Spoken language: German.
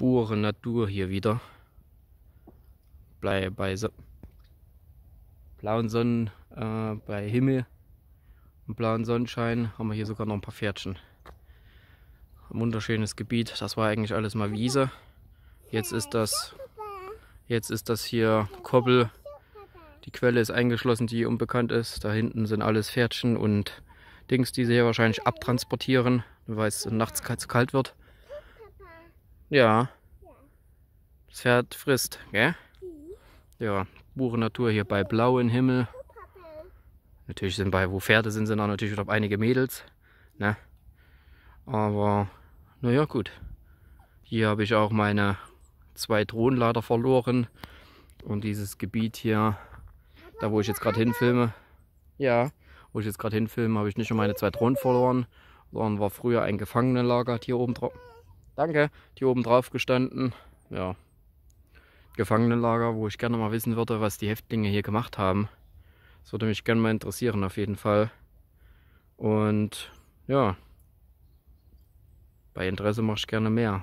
pure Natur hier wieder. Bei, bei so blauen Sonnen, äh, bei Himmel und blauen Sonnenschein haben wir hier sogar noch ein paar Pferdchen. Ein wunderschönes Gebiet, das war eigentlich alles mal Wiese. Jetzt ist das, jetzt ist das hier Koppel. Die Quelle ist eingeschlossen, die unbekannt ist. Da hinten sind alles Pferdchen und Dings, die sie hier wahrscheinlich abtransportieren, weil es nachts zu kalt wird. Ja. Das Pferd frisst, gell? Ja, pure Natur hier bei blauem Himmel. Natürlich sind bei, wo Pferde sind, sind auch natürlich auch einige Mädels. Ne? Aber, naja, gut. Hier habe ich auch meine zwei Drohnenlader verloren. Und dieses Gebiet hier, da wo ich jetzt gerade hinfilme, ja, wo ich jetzt gerade hinfilme, habe ich nicht nur meine zwei Drohnen verloren, sondern war früher ein Gefangenenlager hier oben drauf. Danke, die oben drauf gestanden. Ja. Gefangenenlager, wo ich gerne mal wissen würde, was die Häftlinge hier gemacht haben. Das würde mich gerne mal interessieren, auf jeden Fall. Und ja, bei Interesse mache ich gerne mehr.